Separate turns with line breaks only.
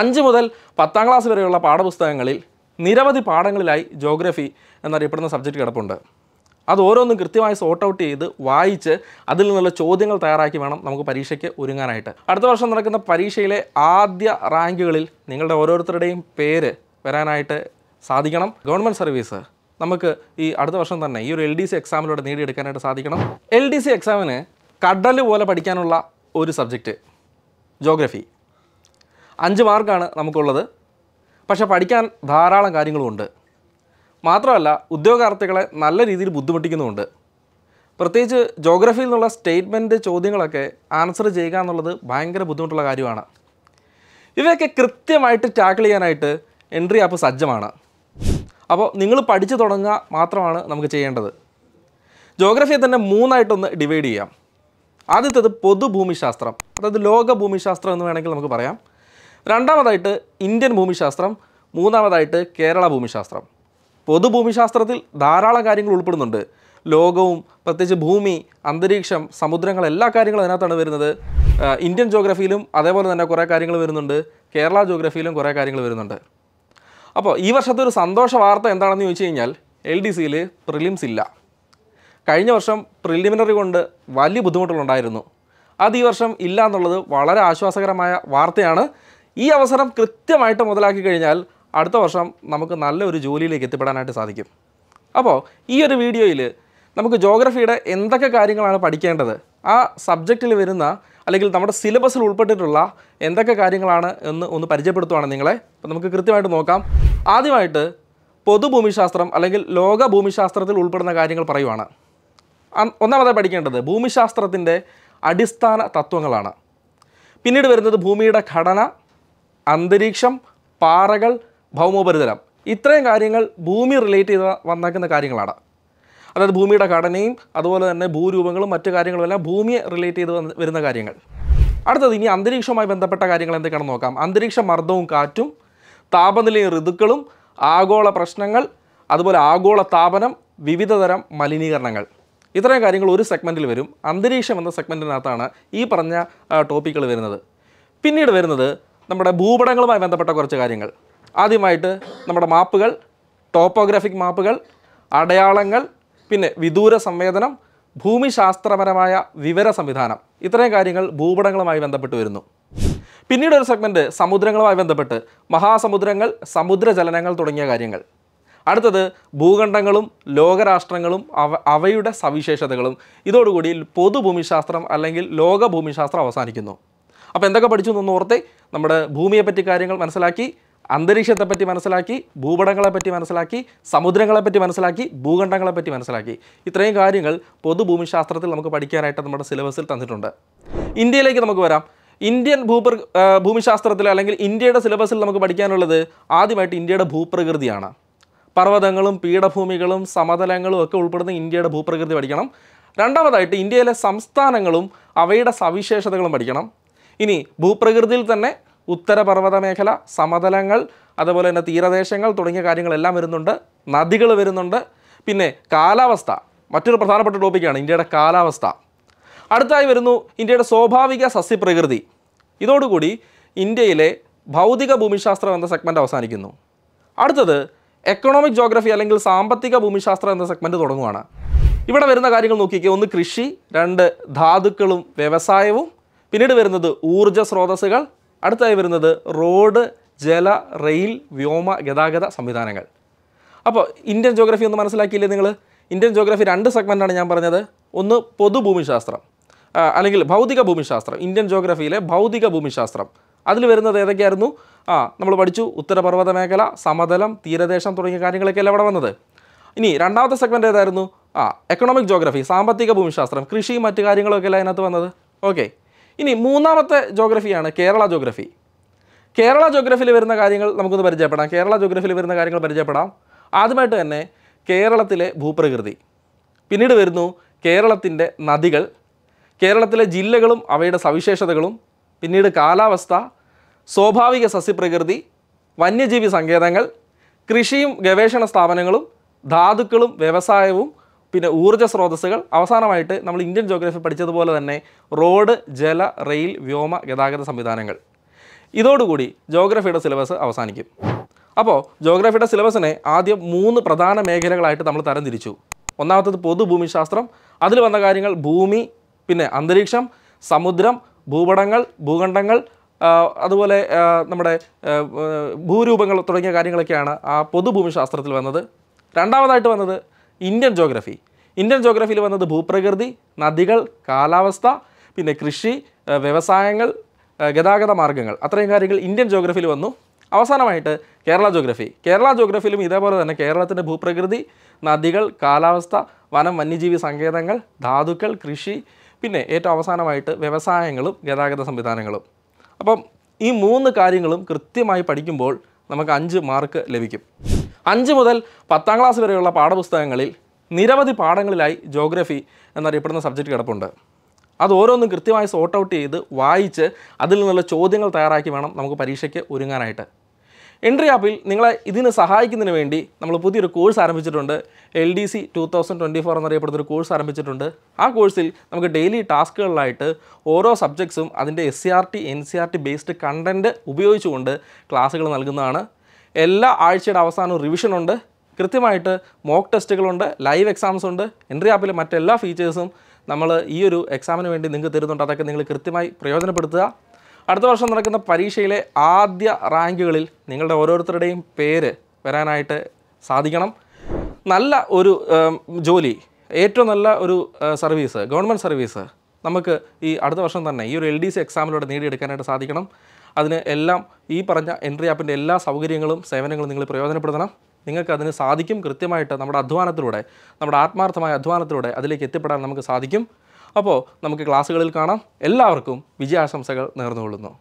അഞ്ച് മുതൽ പത്താം ക്ലാസ് വരെയുള്ള പാഠപുസ്തകങ്ങളിൽ നിരവധി പാഠങ്ങളിലായി ജോഗ്രഫി എന്നറിയപ്പെടുന്ന സബ്ജക്റ്റ് കിടപ്പുണ്ട് അത് ഓരോന്നും കൃത്യമായി സോർട്ട് ഔട്ട് ചെയ്ത് വായിച്ച് അതിൽ നിന്നുള്ള ചോദ്യങ്ങൾ തയ്യാറാക്കി വേണം നമുക്ക് പരീക്ഷയ്ക്ക് ഒരുങ്ങാനായിട്ട് അടുത്ത വർഷം നടക്കുന്ന പരീക്ഷയിലെ ആദ്യ റാങ്കുകളിൽ നിങ്ങളുടെ ഓരോരുത്തരുടെയും പേര് വരാനായിട്ട് സാധിക്കണം ഗവൺമെൻറ് സർവീസ് നമുക്ക് ഈ അടുത്ത വർഷം തന്നെ ഈ ഒരു എൽ ഡി സി എക്സാമിലൂടെ നേടിയെടുക്കാനായിട്ട് സാധിക്കണം എൽ ഡി സി എക്സാമിന് കടൽ പോലെ പഠിക്കാനുള്ള ഒരു സബ്ജക്റ്റ് ജോഗ്രഫി അഞ്ച് മാർക്കാണ് നമുക്കുള്ളത് പക്ഷെ പഠിക്കാൻ ധാരാളം കാര്യങ്ങളുമുണ്ട് മാത്രമല്ല ഉദ്യോഗാർത്ഥികളെ നല്ല രീതിയിൽ ബുദ്ധിമുട്ടിക്കുന്നുമുണ്ട് പ്രത്യേകിച്ച് ജോഗ്രഫിയിൽ നിന്നുള്ള സ്റ്റേറ്റ്മെൻറ്റ് ചോദ്യങ്ങളൊക്കെ ആൻസർ ചെയ്യുക എന്നുള്ളത് ഭയങ്കര ബുദ്ധിമുട്ടുള്ള കാര്യമാണ് ഇവയൊക്കെ കൃത്യമായിട്ട് ടാക്കിൾ ചെയ്യാനായിട്ട് എൻട്രി ആപ്പ് സജ്ജമാണ് അപ്പോൾ നിങ്ങൾ പഠിച്ചു തുടങ്ങുക മാത്രമാണ് നമുക്ക് ചെയ്യേണ്ടത് ജോഗ്രഫിയെ തന്നെ മൂന്നായിട്ടൊന്ന് ഡിവൈഡ് ചെയ്യാം ആദ്യത്തേത് പൊതുഭൂമിശാസ്ത്രം അതായത് ലോക ഭൂമിശാസ്ത്രം എന്ന് വേണമെങ്കിൽ നമുക്ക് പറയാം രണ്ടാമതായിട്ട് ഇന്ത്യൻ ഭൂമിശാസ്ത്രം മൂന്നാമതായിട്ട് കേരള ഭൂമിശാസ്ത്രം പൊതുഭൂമിശാസ്ത്രത്തിൽ ധാരാളം കാര്യങ്ങൾ ഉൾപ്പെടുന്നുണ്ട് ലോകവും പ്രത്യേകിച്ച് ഭൂമി അന്തരീക്ഷം സമുദ്രങ്ങൾ എല്ലാ കാര്യങ്ങളും അതിനകത്താണ് വരുന്നത് ഇന്ത്യൻ ജോഗ്രഫിയിലും അതേപോലെ തന്നെ കുറേ കാര്യങ്ങൾ വരുന്നുണ്ട് കേരള ജോഗ്രഫിയിലും കുറേ കാര്യങ്ങൾ വരുന്നുണ്ട് അപ്പോൾ ഈ വർഷത്തെ ഒരു സന്തോഷ വാർത്ത എന്താണെന്ന് ചോദിച്ചു കഴിഞ്ഞാൽ എൽ ഡി സിയിൽ പ്രിലിംസ് ഇല്ല കഴിഞ്ഞ വർഷം പ്രിലിമിനറി കൊണ്ട് വലിയ ബുദ്ധിമുട്ടുകളുണ്ടായിരുന്നു അത് ഈ വർഷം ഇല്ല എന്നുള്ളത് വളരെ ആശ്വാസകരമായ വാർത്തയാണ് ഈ അവസരം കൃത്യമായിട്ട് മുതലാക്കി കഴിഞ്ഞാൽ അടുത്ത വർഷം നമുക്ക് നല്ലൊരു ജോലിയിലേക്ക് എത്തിപ്പെടാനായിട്ട് സാധിക്കും അപ്പോൾ ഈ ഒരു വീഡിയോയിൽ നമുക്ക് ജോഗ്രഫിയുടെ എന്തൊക്കെ കാര്യങ്ങളാണ് പഠിക്കേണ്ടത് ആ സബ്ജക്റ്റിൽ വരുന്ന അല്ലെങ്കിൽ നമ്മുടെ സിലബസിൽ ഉൾപ്പെട്ടിട്ടുള്ള എന്തൊക്കെ കാര്യങ്ങളാണ് എന്ന് ഒന്ന് പരിചയപ്പെടുത്തുവാണ് നിങ്ങളെ അപ്പോൾ നമുക്ക് കൃത്യമായിട്ട് നോക്കാം ആദ്യമായിട്ട് പൊതുഭൂമിശാസ്ത്രം അല്ലെങ്കിൽ ലോക ഭൂമിശാസ്ത്രത്തിൽ ഉൾപ്പെടുന്ന കാര്യങ്ങൾ പറയുവാണ് ഒന്നാമതായി പഠിക്കേണ്ടത് ഭൂമിശാസ്ത്രത്തിൻ്റെ അടിസ്ഥാന തത്വങ്ങളാണ് പിന്നീട് വരുന്നത് ഭൂമിയുടെ ഘടന അന്തരീക്ഷം പാറകൾ ഭൗമോപരിതലം ഇത്രയും കാര്യങ്ങൾ ഭൂമി റിലേറ്റ് ചെയ്ത് വന്നേക്കുന്ന കാര്യങ്ങളാണ് അതായത് ഭൂമിയുടെ ഘടനയും അതുപോലെ തന്നെ ഭൂരൂപങ്ങളും മറ്റു കാര്യങ്ങളും എല്ലാം ഭൂമിയെ റിലേറ്റ് ചെയ്ത് വരുന്ന കാര്യങ്ങൾ അടുത്തത് ഇനി അന്തരീക്ഷവുമായി ബന്ധപ്പെട്ട കാര്യങ്ങൾ എന്തൊക്കെയാണെന്ന് നോക്കാം അന്തരീക്ഷ മർദ്ദവും കാറ്റും താപനിലയും ഋതുക്കളും ആഗോള പ്രശ്നങ്ങൾ അതുപോലെ ആഗോള താപനം വിവിധതരം മലിനീകരണങ്ങൾ ഇത്രയും കാര്യങ്ങൾ ഒരു സെഗ്മെൻറ്റിൽ വരും അന്തരീക്ഷം എന്ന സെഗ്മെൻറ്റിനകത്താണ് ഈ പറഞ്ഞ ടോപ്പിക്കുകൾ വരുന്നത് പിന്നീട് വരുന്നത് നമ്മുടെ ഭൂപടങ്ങളുമായി ബന്ധപ്പെട്ട കുറച്ച് കാര്യങ്ങൾ ആദ്യമായിട്ട് നമ്മുടെ മാപ്പുകൾ ടോപ്പോഗ്രാഫിക് മാപ്പുകൾ അടയാളങ്ങൾ പിന്നെ വിദൂര സംവേദനം ഭൂമിശാസ്ത്രപരമായ വിവര സംവിധാനം ഇത്രയും കാര്യങ്ങൾ ഭൂപടങ്ങളുമായി ബന്ധപ്പെട്ട് വരുന്നു പിന്നീട് ഒരു സെഗ്മെൻറ്റ് സമുദ്രങ്ങളുമായി ബന്ധപ്പെട്ട് മഹാസമുദ്രങ്ങൾ സമുദ്രചലനങ്ങൾ തുടങ്ങിയ കാര്യങ്ങൾ അടുത്തത് ഭൂഖണ്ഡങ്ങളും ലോകരാഷ്ട്രങ്ങളും അവ അവയുടെ സവിശേഷതകളും ഇതോടുകൂടി പൊതുഭൂമിശാസ്ത്രം അല്ലെങ്കിൽ ലോകഭൂമിശാസ്ത്രം അവസാനിക്കുന്നു അപ്പോൾ എന്തൊക്കെ പഠിച്ചു എന്നൊന്ന് ഓർത്തേ നമ്മുടെ ഭൂമിയെപ്പറ്റി കാര്യങ്ങൾ മനസ്സിലാക്കി അന്തരീക്ഷത്തെപ്പറ്റി മനസ്സിലാക്കി ഭൂപടങ്ങളെപ്പറ്റി മനസ്സിലാക്കി സമുദ്രങ്ങളെപ്പറ്റി മനസ്സിലാക്കി ഭൂഖണ്ഡങ്ങളെപ്പറ്റി മനസ്സിലാക്കി ഇത്രയും കാര്യങ്ങൾ പൊതുഭൂമിശാസ്ത്രത്തിൽ നമുക്ക് പഠിക്കാനായിട്ട് നമ്മുടെ സിലബസിൽ തന്നിട്ടുണ്ട് ഇന്ത്യയിലേക്ക് നമുക്ക് വരാം ഇന്ത്യൻ ഭൂപ്ര ഭൂമിശാസ്ത്രത്തിൽ അല്ലെങ്കിൽ ഇന്ത്യയുടെ സിലബസിൽ നമുക്ക് പഠിക്കാനുള്ളത് ആദ്യമായിട്ട് ഇന്ത്യയുടെ ഭൂപ്രകൃതിയാണ് പർവ്വതങ്ങളും പീഠഭൂമികളും സമതലങ്ങളും ഒക്കെ ഉൾപ്പെടുന്ന ഇന്ത്യയുടെ ഭൂപ്രകൃതി പഠിക്കണം രണ്ടാമതായിട്ട് ഇന്ത്യയിലെ സംസ്ഥാനങ്ങളും അവയുടെ സവിശേഷതകളും പഠിക്കണം ഇനി ഭൂപ്രകൃതിയിൽ തന്നെ ഉത്തരപർവ്വത മേഖല സമതലങ്ങൾ അതുപോലെ തന്നെ തീരദേശങ്ങൾ തുടങ്ങിയ കാര്യങ്ങളെല്ലാം വരുന്നുണ്ട് നദികൾ വരുന്നുണ്ട് പിന്നെ കാലാവസ്ഥ മറ്റൊരു പ്രധാനപ്പെട്ട ടോപ്പിക്കാണ് ഇന്ത്യയുടെ കാലാവസ്ഥ അടുത്തായി വരുന്നു ഇന്ത്യയുടെ സ്വാഭാവിക സസ്യപ്രകൃതി ഇതോടുകൂടി ഇന്ത്യയിലെ ഭൗതിക ഭൂമിശാസ്ത്രം എന്ന സെഗ്മെൻറ്റ് അവസാനിക്കുന്നു അടുത്തത് എക്കണോമിക് ജോഗ്രഫി അല്ലെങ്കിൽ സാമ്പത്തിക ഭൂമിശാസ്ത്രം എന്ന സെഗ്മെൻറ്റ് തുടങ്ങുകയാണ് ഇവിടെ വരുന്ന കാര്യങ്ങൾ നോക്കിക്കുക ഒന്ന് കൃഷി രണ്ട് ധാതുക്കളും വ്യവസായവും പിന്നീട് വരുന്നത് ഊർജ്ജ സ്രോതസ്സുകൾ അടുത്തായി വരുന്നത് റോഡ് ജല റെയിൽ വ്യോമ ഗതാഗത സംവിധാനങ്ങൾ അപ്പോൾ ഇന്ത്യൻ ജോഗ്രഫി ഒന്ന് മനസ്സിലാക്കിയില്ലേ നിങ്ങൾ ഇന്ത്യൻ ജോഗ്രഫി രണ്ട് സെഗ്മെൻറ്റാണ് ഞാൻ പറഞ്ഞത് ഒന്ന് പൊതുഭൂമിശാസ്ത്രം അല്ലെങ്കിൽ ഭൗതിക ഭൂമിശാസ്ത്രം ഇന്ത്യൻ ജോഗ്രഫിയിലെ ഭൗതിക ഭൂമിശാസ്ത്രം അതിൽ വരുന്നത് ഏതൊക്കെയായിരുന്നു ആ നമ്മൾ പഠിച്ചു ഉത്തരപർവ്വത മേഖല സമതലം തീരദേശം തുടങ്ങിയ കാര്യങ്ങളൊക്കെ അല്ലേ അവിടെ വന്നത് ഇനി രണ്ടാമത്തെ സെഗ്മെൻറ്റ് ഏതായിരുന്നു ആ എക്കണോമിക് ജോഗ്രഫി സാമ്പത്തിക ഭൂമിശാസ്ത്രം കൃഷി മറ്റു കാര്യങ്ങളൊക്കെ അല്ലേ അതിനകത്ത് വന്നത് ഓക്കെ ഇനി മൂന്നാമത്തെ ജോഗ്രഫിയാണ് കേരള ജോഗ്രഫി കേരള ജോഗ്രഫിയിൽ വരുന്ന കാര്യങ്ങൾ നമുക്കൊന്ന് പരിചയപ്പെടാം കേരള ജോഗ്രഫിയിൽ വരുന്ന കാര്യങ്ങൾ പരിചയപ്പെടാം ആദ്യമായിട്ട് തന്നെ കേരളത്തിലെ ഭൂപ്രകൃതി പിന്നീട് വരുന്നു കേരളത്തിൻ്റെ നദികൾ കേരളത്തിലെ ജില്ലകളും അവയുടെ സവിശേഷതകളും പിന്നീട് കാലാവസ്ഥ സ്വാഭാവിക സസ്യപ്രകൃതി വന്യജീവി സങ്കേതങ്ങൾ കൃഷിയും ഗവേഷണ സ്ഥാപനങ്ങളും ധാതുക്കളും വ്യവസായവും പിന്നെ ഊർജ്ജ സ്രോതസ്സുകൾ അവസാനമായിട്ട് നമ്മൾ ഇന്ത്യൻ ജോഗ്രഫി പഠിച്ചതുപോലെ തന്നെ റോഡ് ജല റെയിൽ വ്യോമ ഗതാഗത സംവിധാനങ്ങൾ ഇതോടുകൂടി ജോഗ്രഫിയുടെ സിലബസ് അവസാനിക്കും അപ്പോൾ ജോഗ്രഫിയുടെ സിലബസിനെ ആദ്യം മൂന്ന് പ്രധാന മേഖലകളായിട്ട് നമ്മൾ തരംതിരിച്ചു ഒന്നാമത്തത് പൊതുഭൂമിശാസ്ത്രം അതിൽ വന്ന കാര്യങ്ങൾ ഭൂമി പിന്നെ അന്തരീക്ഷം സമുദ്രം ഭൂപടങ്ങൾ ഭൂഖണ്ഡങ്ങൾ അതുപോലെ നമ്മുടെ ഭൂരൂപങ്ങൾ തുടങ്ങിയ കാര്യങ്ങളൊക്കെയാണ് ആ പൊതുഭൂമിശാസ്ത്രത്തിൽ വന്നത് രണ്ടാമതായിട്ട് വന്നത് ഇന്ത്യൻ ജോഗ്രഫി ഇന്ത്യൻ ജോഗ്രഫിയിൽ വന്നത് ഭൂപ്രകൃതി നദികൾ കാലാവസ്ഥ പിന്നെ കൃഷി വ്യവസായങ്ങൾ ഗതാഗത മാർഗ്ഗങ്ങൾ അത്രയും കാര്യങ്ങൾ ഇന്ത്യൻ ജോഗ്രഫിയിൽ വന്നു അവസാനമായിട്ട് കേരള ജോഗ്രഫി കേരള ജോഗ്രഫിയിലും ഇതേപോലെ തന്നെ കേരളത്തിൻ്റെ ഭൂപ്രകൃതി നദികൾ കാലാവസ്ഥ വനം വന്യജീവി സങ്കേതങ്ങൾ ധാതുക്കൾ കൃഷി പിന്നെ ഏറ്റവും അവസാനമായിട്ട് വ്യവസായങ്ങളും ഗതാഗത സംവിധാനങ്ങളും അപ്പം ഈ മൂന്ന് കാര്യങ്ങളും കൃത്യമായി പഠിക്കുമ്പോൾ നമുക്ക് അഞ്ച് മാർക്ക് ലഭിക്കും അഞ്ച് മുതൽ പത്താം ക്ലാസ് വരെയുള്ള പാഠപുസ്തകങ്ങളിൽ നിരവധി പാഠങ്ങളിലായി ജോഗ്രഫി എന്നറിയപ്പെടുന്ന സബ്ജക്റ്റ് കിടപ്പുണ്ട് അത് ഓരോന്നും കൃത്യമായി സോർട്ട് ഔട്ട് ചെയ്ത് വായിച്ച് അതിൽ നിന്നുള്ള ചോദ്യങ്ങൾ തയ്യാറാക്കി വേണം നമുക്ക് പരീക്ഷയ്ക്ക് ഒരുങ്ങാനായിട്ട് എൻട്രി ആപ്പിൽ നിങ്ങളെ ഇതിന് സഹായിക്കുന്നതിന് വേണ്ടി നമ്മൾ പുതിയൊരു കോഴ്സ് ആരംഭിച്ചിട്ടുണ്ട് L D C two thousand twenty four ഒരു കോഴ്സ് ആരംഭിച്ചിട്ടുണ്ട് ആ കോഴ്സിൽ നമുക്ക് ഡെയിലി ടാസ്കുകളിലായിട്ട് ഓരോ സബ്ജക്ട്സും അതിൻ്റെ S C R T N C R T based content ഉപയോഗിച്ചുകൊണ്ട് ക്ലാസ്സുകൾ നൽകുന്നതാണ് എല്ലാ ആഴ്ചയുടെ അവസാനം റിവിഷൻ ഉണ്ട് കൃത്യമായിട്ട് മോക്ക് ടെസ്റ്റുകളുണ്ട് ലൈവ് എക്സാംസ് ഉണ്ട് എൻട്രി ആപ്പിലെ മറ്റെല്ലാ ഫീച്ചേഴ്സും നമ്മൾ ഈ ഒരു എക്സാമിന് വേണ്ടി നിങ്ങൾക്ക് തരുന്നുണ്ട് അതൊക്കെ നിങ്ങൾ കൃത്യമായി പ്രയോജനപ്പെടുത്തുക അടുത്ത വർഷം നടക്കുന്ന പരീക്ഷയിലെ ആദ്യ റാങ്കുകളിൽ നിങ്ങളുടെ ഓരോരുത്തരുടെയും പേര് വരാനായിട്ട് സാധിക്കണം നല്ല ഒരു ജോലി ഏറ്റവും നല്ല ഒരു സർവീസ് ഗവൺമെൻറ് സർവീസ് നമുക്ക് ഈ അടുത്ത വർഷം തന്നെ ഈ ഒരു എൽ ഡി സി എക്സാമിലൂടെ നേടിയെടുക്കാനായിട്ട് സാധിക്കണം അതിന് എല്ലാം ഈ പറഞ്ഞ എൻട്രി ആപ്പിൻ്റെ എല്ലാ സൗകര്യങ്ങളും സേവനങ്ങളും നിങ്ങൾ പ്രയോജനപ്പെടുത്തണം നിങ്ങൾക്ക് സാധിക്കും കൃത്യമായിട്ട് നമ്മുടെ അധ്വാനത്തിലൂടെ നമ്മുടെ ആത്മാർത്ഥമായ അധ്വാനത്തിലൂടെ അതിലേക്ക് എത്തിപ്പെടാൻ നമുക്ക് സാധിക്കും അപ്പോൾ നമുക്ക് ക്ലാസ്സുകളിൽ കാണാം എല്ലാവർക്കും വിജയാശംസകൾ നേർന്നുകൊള്ളുന്നു